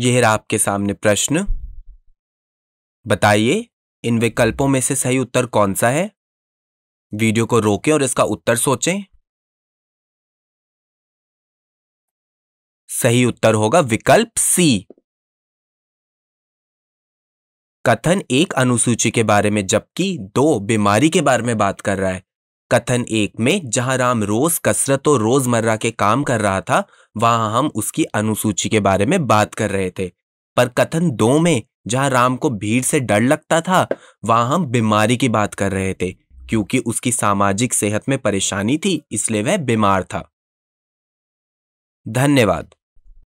यह रहा आपके सामने प्रश्न बताइए इन विकल्पों में से सही उत्तर कौन सा है वीडियो को रोकें और इसका उत्तर सोचें सही उत्तर होगा विकल्प सी कथन एक अनुसूची के बारे में जबकि दो बीमारी के बारे में बात कर रहा है कथन एक में जहां राम रोज कसरत और रोजमर्रा के काम कर रहा था वहां हम उसकी अनुसूची के बारे में बात कर रहे थे पर कथन दो में जहां राम को भीड़ से डर लगता था वहां हम बीमारी की बात कर रहे थे क्योंकि उसकी सामाजिक सेहत में परेशानी थी इसलिए वह बीमार था धन्यवाद